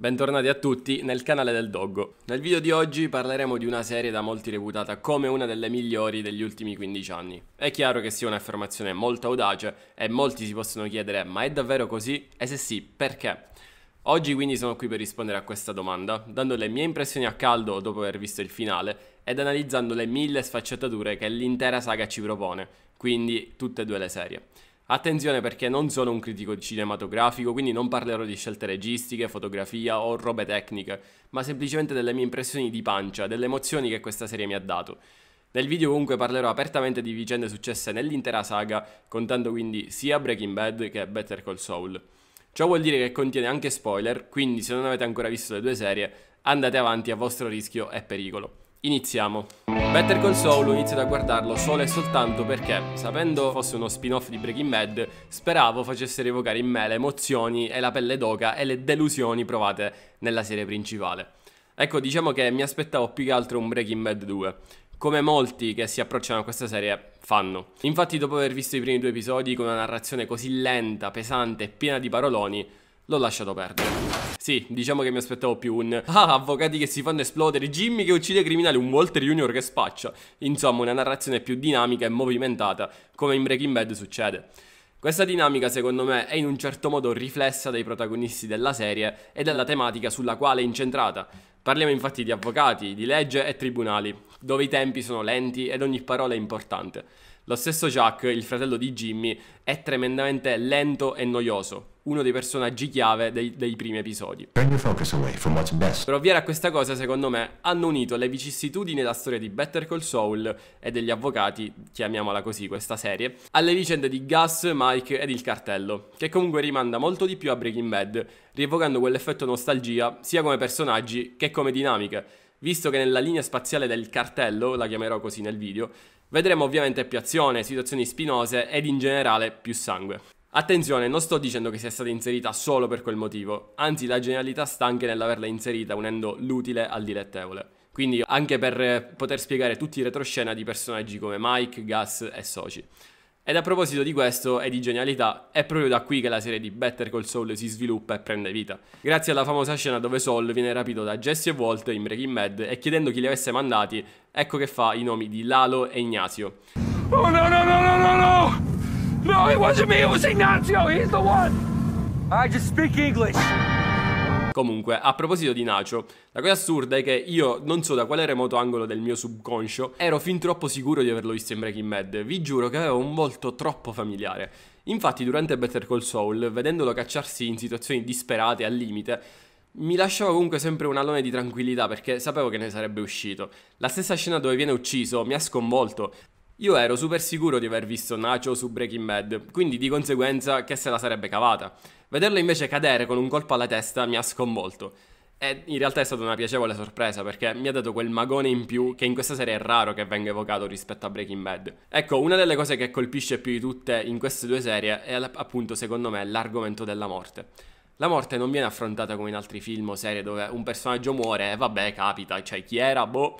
Bentornati a tutti nel canale del Doggo. Nel video di oggi parleremo di una serie da molti reputata come una delle migliori degli ultimi 15 anni. È chiaro che sia un'affermazione molto audace e molti si possono chiedere ma è davvero così? E se sì, perché? Oggi quindi sono qui per rispondere a questa domanda, dando le mie impressioni a caldo dopo aver visto il finale ed analizzando le mille sfaccettature che l'intera saga ci propone, quindi tutte e due le serie. Attenzione perché non sono un critico cinematografico, quindi non parlerò di scelte registiche, fotografia o robe tecniche, ma semplicemente delle mie impressioni di pancia, delle emozioni che questa serie mi ha dato. Nel video comunque parlerò apertamente di vicende successe nell'intera saga, contando quindi sia Breaking Bad che Better Call Saul. Ciò vuol dire che contiene anche spoiler, quindi se non avete ancora visto le due serie, andate avanti a vostro rischio e pericolo. Iniziamo. Better Call Saul iniziato a guardarlo solo e soltanto perché, sapendo fosse uno spin-off di Breaking Bad, speravo facesse rievocare in me le emozioni e la pelle d'oca e le delusioni provate nella serie principale. Ecco, diciamo che mi aspettavo più che altro un Breaking Bad 2, come molti che si approcciano a questa serie fanno. Infatti, dopo aver visto i primi due episodi con una narrazione così lenta, pesante e piena di paroloni, l'ho lasciato perdere. Sì, diciamo che mi aspettavo più un Ah, avvocati che si fanno esplodere, Jimmy che uccide criminali, un Walter Junior che spaccia. Insomma, una narrazione più dinamica e movimentata, come in Breaking Bad succede. Questa dinamica, secondo me, è in un certo modo riflessa dai protagonisti della serie e dalla tematica sulla quale è incentrata. Parliamo infatti di avvocati, di legge e tribunali, dove i tempi sono lenti ed ogni parola è importante. Lo stesso Jack, il fratello di Jimmy, è tremendamente lento e noioso, uno dei personaggi chiave dei, dei primi episodi. Per ovviare a questa cosa, secondo me, hanno unito le vicissitudini della storia di Better Call Saul e degli avvocati, chiamiamola così questa serie, alle vicende di Gus, Mike ed il cartello, che comunque rimanda molto di più a Breaking Bad, rievocando quell'effetto nostalgia sia come personaggi che come dinamiche, visto che nella linea spaziale del cartello, la chiamerò così nel video, Vedremo ovviamente più azione, situazioni spinose ed in generale più sangue. Attenzione, non sto dicendo che sia stata inserita solo per quel motivo, anzi la genialità sta anche nell'averla inserita unendo l'utile al dilettevole. Quindi anche per eh, poter spiegare tutti i retroscena di personaggi come Mike, Gus e soci. Ed a proposito di questo e di genialità, è proprio da qui che la serie di Better Call Saul si sviluppa e prende vita. Grazie alla famosa scena dove Saul viene rapito da Jesse e Walt in Breaking Bad e chiedendo chi li avesse mandati, ecco che fa i nomi di Lalo e Ignazio. Oh no no no no! No, it wasn't me, it was Ignazio, he's the one! I just speak English! Comunque, a proposito di Nacho, la cosa assurda è che io, non so da quale remoto angolo del mio subconscio, ero fin troppo sicuro di averlo visto in Breaking Bad. Vi giuro che aveva un volto troppo familiare. Infatti, durante Better Call Saul, vedendolo cacciarsi in situazioni disperate al limite, mi lasciava comunque sempre un alone di tranquillità perché sapevo che ne sarebbe uscito. La stessa scena dove viene ucciso mi ha sconvolto. Io ero super sicuro di aver visto Nacho su Breaking Bad, quindi di conseguenza che se la sarebbe cavata. Vederlo invece cadere con un colpo alla testa mi ha sconvolto. E in realtà è stata una piacevole sorpresa perché mi ha dato quel magone in più che in questa serie è raro che venga evocato rispetto a Breaking Bad. Ecco, una delle cose che colpisce più di tutte in queste due serie è appunto secondo me l'argomento della morte. La morte non viene affrontata come in altri film o serie dove un personaggio muore e vabbè capita, cioè chi era, boh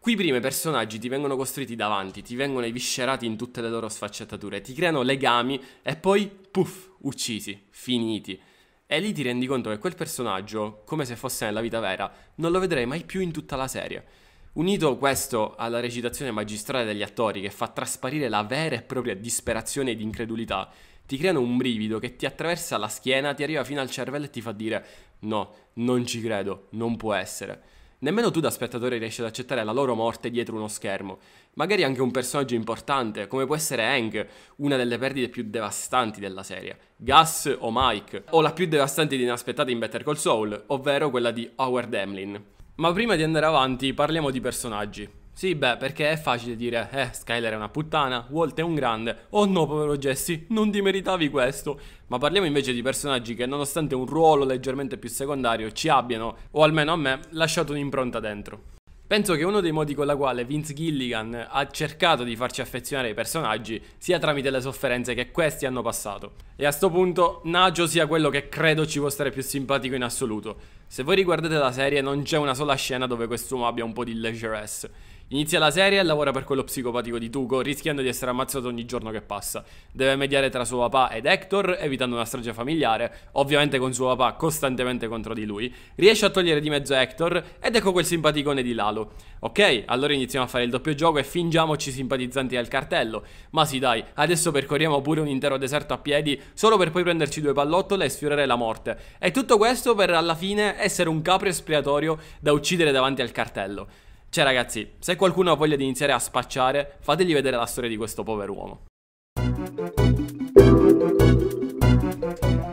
Qui prima i personaggi ti vengono costruiti davanti, ti vengono eviscerati in tutte le loro sfaccettature, ti creano legami e poi, puff, uccisi, finiti. E lì ti rendi conto che quel personaggio, come se fosse nella vita vera, non lo vedrai mai più in tutta la serie. Unito questo alla recitazione magistrale degli attori che fa trasparire la vera e propria disperazione ed incredulità, ti creano un brivido che ti attraversa la schiena, ti arriva fino al cervello e ti fa dire no, non ci credo, non può essere. Nemmeno tu da spettatore riesci ad accettare la loro morte dietro uno schermo. Magari anche un personaggio importante, come può essere Hank, una delle perdite più devastanti della serie, Gus o Mike, o la più devastante ed inaspettata in Better Call Saul, ovvero quella di Howard Emlyn. Ma prima di andare avanti parliamo di personaggi. Sì, beh, perché è facile dire, eh, Skyler è una puttana, Walt è un grande. Oh no, povero Jesse, non ti meritavi questo. Ma parliamo invece di personaggi che, nonostante un ruolo leggermente più secondario, ci abbiano, o almeno a me, lasciato un'impronta dentro. Penso che uno dei modi con la quale Vince Gilligan ha cercato di farci affezionare ai personaggi sia tramite le sofferenze che questi hanno passato. E a sto punto Nacho sia quello che credo ci può stare più simpatico in assoluto. Se voi riguardate la serie non c'è una sola scena dove quest'uomo abbia un po' di legeresse. Inizia la serie e lavora per quello psicopatico di Tuco, rischiando di essere ammazzato ogni giorno che passa. Deve mediare tra suo papà ed Hector, evitando una strage familiare, ovviamente con suo papà costantemente contro di lui. Riesce a togliere di mezzo Hector ed ecco quel simpaticone di Lalo. Ok, allora iniziamo a fare il doppio gioco e fingiamoci simpatizzanti al cartello. Ma sì dai, adesso percorriamo pure un intero deserto a piedi, solo per poi prenderci due pallottole e sfiorare la morte. E tutto questo per alla fine essere un capro espiatorio da uccidere davanti al cartello. Cioè ragazzi, se qualcuno ha voglia di iniziare a spacciare, fategli vedere la storia di questo povero uomo.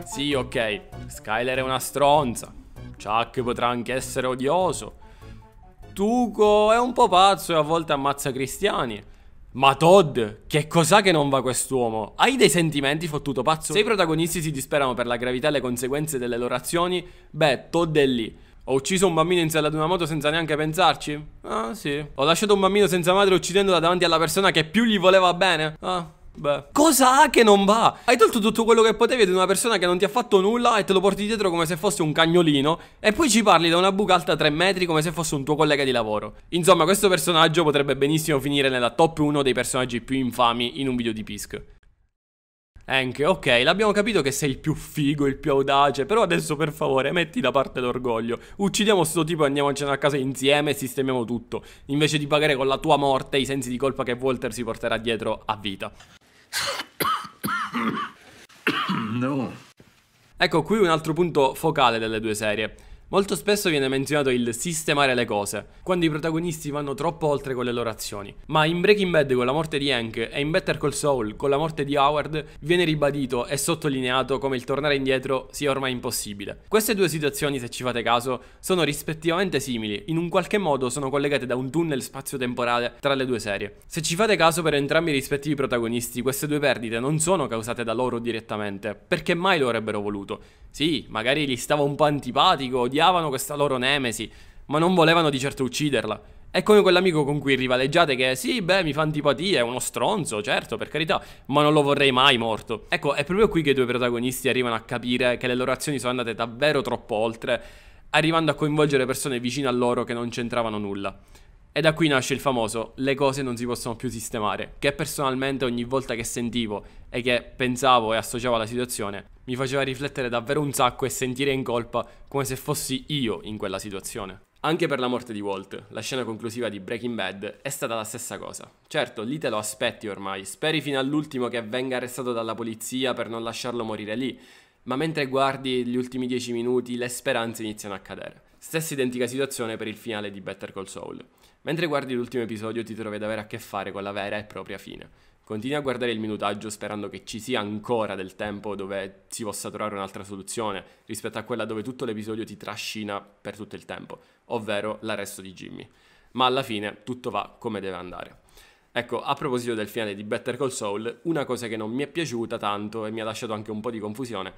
Sì, ok, Skyler è una stronza, Chuck potrà anche essere odioso, Tuco è un po' pazzo e a volte ammazza cristiani, ma Todd, che cos'ha che non va quest'uomo? Hai dei sentimenti, fottuto pazzo? Se i protagonisti si disperano per la gravità e le conseguenze delle loro azioni, beh, Todd è lì. Ho ucciso un bambino in sella di una moto senza neanche pensarci? Ah, sì. Ho lasciato un bambino senza madre uccidendola davanti alla persona che più gli voleva bene? Ah. Beh. Cosa ha che non va? Hai tolto tutto quello che potevi ad una persona che non ti ha fatto nulla e te lo porti dietro come se fosse un cagnolino e poi ci parli da una buca alta 3 metri come se fosse un tuo collega di lavoro. Insomma, questo personaggio potrebbe benissimo finire nella top 1 dei personaggi più infami in un video di Pisk. Hank, ok, l'abbiamo capito che sei il più figo, il più audace, però adesso per favore metti da parte l'orgoglio. Uccidiamo sto tipo e andiamo a cena a casa insieme e sistemiamo tutto, invece di pagare con la tua morte i sensi di colpa che Walter si porterà dietro a vita. No. Ecco qui un altro punto focale delle due serie. Molto spesso viene menzionato il sistemare le cose, quando i protagonisti vanno troppo oltre con le loro azioni, ma in Breaking Bad con la morte di Hank e in Better Call Saul con la morte di Howard viene ribadito e sottolineato come il tornare indietro sia ormai impossibile. Queste due situazioni, se ci fate caso, sono rispettivamente simili, in un qualche modo sono collegate da un tunnel spazio-temporale tra le due serie. Se ci fate caso per entrambi i rispettivi protagonisti, queste due perdite non sono causate da loro direttamente, perché mai lo avrebbero voluto. Sì, magari gli stava un po' antipatico odiavano questa loro nemesi, ma non volevano di certo ucciderla. È come quell'amico con cui rivaleggiate che sì, beh, mi fa antipatia, è uno stronzo, certo, per carità, ma non lo vorrei mai morto. Ecco, è proprio qui che i due protagonisti arrivano a capire che le loro azioni sono andate davvero troppo oltre, arrivando a coinvolgere persone vicine a loro che non c'entravano nulla. E da qui nasce il famoso le cose non si possono più sistemare, che personalmente ogni volta che sentivo e che pensavo e associavo alla situazione mi faceva riflettere davvero un sacco e sentire in colpa come se fossi io in quella situazione. Anche per la morte di Walt, la scena conclusiva di Breaking Bad è stata la stessa cosa. Certo, lì te lo aspetti ormai, speri fino all'ultimo che venga arrestato dalla polizia per non lasciarlo morire lì, ma mentre guardi gli ultimi dieci minuti le speranze iniziano a cadere. Stessa identica situazione per il finale di Better Call Saul. Mentre guardi l'ultimo episodio ti trovi ad avere a che fare con la vera e propria fine. Continui a guardare il minutaggio sperando che ci sia ancora del tempo dove si possa trovare un'altra soluzione rispetto a quella dove tutto l'episodio ti trascina per tutto il tempo, ovvero l'arresto di Jimmy. Ma alla fine tutto va come deve andare. Ecco, a proposito del finale di Better Call Saul, una cosa che non mi è piaciuta tanto e mi ha lasciato anche un po' di confusione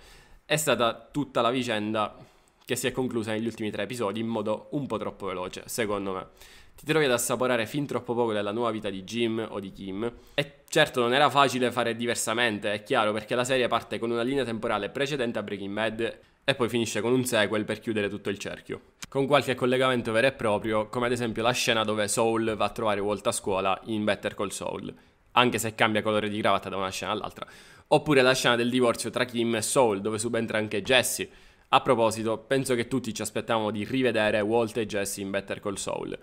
è stata tutta la vicenda che si è conclusa negli ultimi tre episodi in modo un po' troppo veloce, secondo me ti trovi ad assaporare fin troppo poco della nuova vita di Jim o di Kim. E certo non era facile fare diversamente, è chiaro, perché la serie parte con una linea temporale precedente a Breaking Bad e poi finisce con un sequel per chiudere tutto il cerchio. Con qualche collegamento vero e proprio, come ad esempio la scena dove Soul va a trovare Walt a scuola in Better Call Soul, anche se cambia colore di cravatta da una scena all'altra. Oppure la scena del divorzio tra Kim e Soul, dove subentra anche Jesse. A proposito, penso che tutti ci aspettavamo di rivedere Walt e Jesse in Better Call Soul.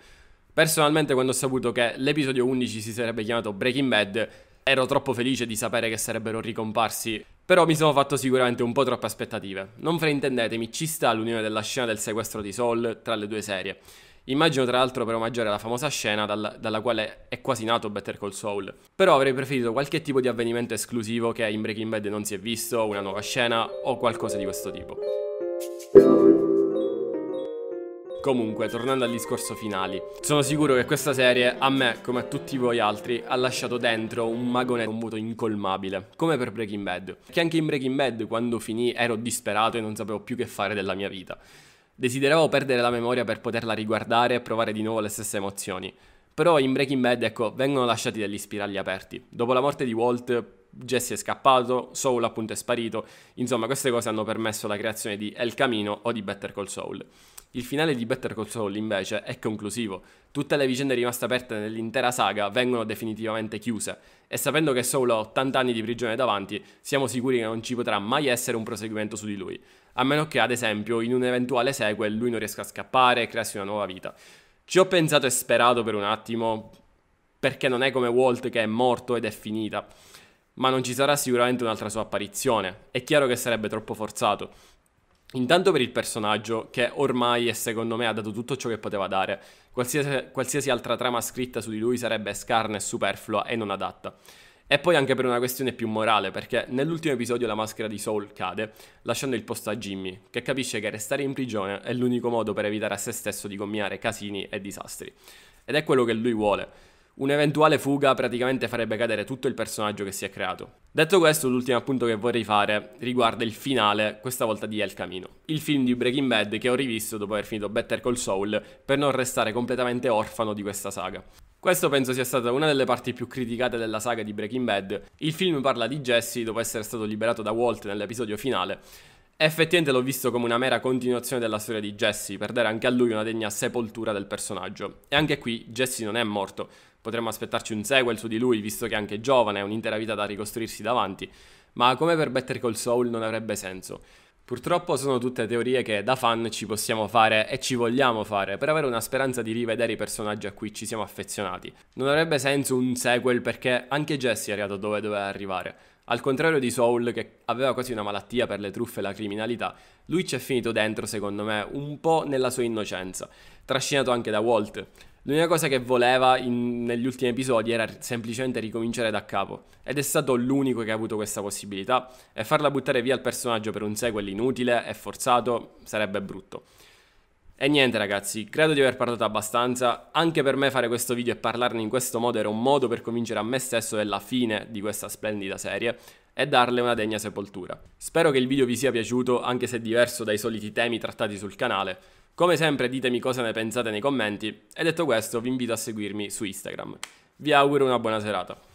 Personalmente quando ho saputo che l'episodio 11 si sarebbe chiamato Breaking Bad, ero troppo felice di sapere che sarebbero ricomparsi, però mi sono fatto sicuramente un po' troppe aspettative. Non fraintendetemi, ci sta l'unione della scena del sequestro di Saul tra le due serie. Immagino tra l'altro però maggiore la famosa scena dal, dalla quale è quasi nato Better Call Saul. Però avrei preferito qualche tipo di avvenimento esclusivo che in Breaking Bad non si è visto, una nuova scena o qualcosa di questo tipo. Comunque, tornando al discorso finale, sono sicuro che questa serie, a me, come a tutti voi altri, ha lasciato dentro un magonetto, un voto incolmabile, come per Breaking Bad. Che anche in Breaking Bad, quando finì, ero disperato e non sapevo più che fare della mia vita. Desideravo perdere la memoria per poterla riguardare e provare di nuovo le stesse emozioni. Però in Breaking Bad, ecco, vengono lasciati degli spiragli aperti. Dopo la morte di Walt, Jesse è scappato, Soul appunto è sparito. Insomma, queste cose hanno permesso la creazione di El Camino o di Better Call Soul. Il finale di Better Call Saul invece è conclusivo, tutte le vicende rimaste aperte nell'intera saga vengono definitivamente chiuse e sapendo che Saul ha 80 anni di prigione davanti, siamo sicuri che non ci potrà mai essere un proseguimento su di lui, a meno che ad esempio in un eventuale sequel lui non riesca a scappare e crearsi una nuova vita. Ci ho pensato e sperato per un attimo, perché non è come Walt che è morto ed è finita, ma non ci sarà sicuramente un'altra sua apparizione, è chiaro che sarebbe troppo forzato Intanto per il personaggio che ormai e secondo me ha dato tutto ciò che poteva dare. Qualsiasi, qualsiasi altra trama scritta su di lui sarebbe scarna e superflua e non adatta. E poi anche per una questione più morale, perché nell'ultimo episodio la maschera di Saul cade, lasciando il posto a Jimmy, che capisce che restare in prigione è l'unico modo per evitare a se stesso di commiare casini e disastri. Ed è quello che lui vuole. Un'eventuale fuga praticamente farebbe cadere tutto il personaggio che si è creato. Detto questo, l'ultimo appunto che vorrei fare riguarda il finale, questa volta di El Camino, il film di Breaking Bad che ho rivisto dopo aver finito Better Call Saul per non restare completamente orfano di questa saga. Questo penso sia stata una delle parti più criticate della saga di Breaking Bad. Il film parla di Jesse dopo essere stato liberato da Walt nell'episodio finale Effettivamente l'ho visto come una mera continuazione della storia di Jesse, per dare anche a lui una degna sepoltura del personaggio. E anche qui Jesse non è morto, potremmo aspettarci un sequel su di lui, visto che è anche giovane, ha un'intera vita da ricostruirsi davanti, ma come per Better Call Saul non avrebbe senso. Purtroppo sono tutte teorie che da fan ci possiamo fare e ci vogliamo fare per avere una speranza di rivedere i personaggi a cui ci siamo affezionati. Non avrebbe senso un sequel perché anche Jesse è arrivato dove doveva arrivare. Al contrario di Soul, che aveva quasi una malattia per le truffe e la criminalità, lui ci è finito dentro, secondo me, un po' nella sua innocenza, trascinato anche da Walt. L'unica cosa che voleva in, negli ultimi episodi era semplicemente ricominciare da capo, ed è stato l'unico che ha avuto questa possibilità, e farla buttare via al personaggio per un sequel inutile e forzato sarebbe brutto. E niente ragazzi, credo di aver parlato abbastanza, anche per me fare questo video e parlarne in questo modo era un modo per convincere a me stesso della fine di questa splendida serie e darle una degna sepoltura. Spero che il video vi sia piaciuto, anche se diverso dai soliti temi trattati sul canale. Come sempre ditemi cosa ne pensate nei commenti e detto questo vi invito a seguirmi su Instagram. Vi auguro una buona serata.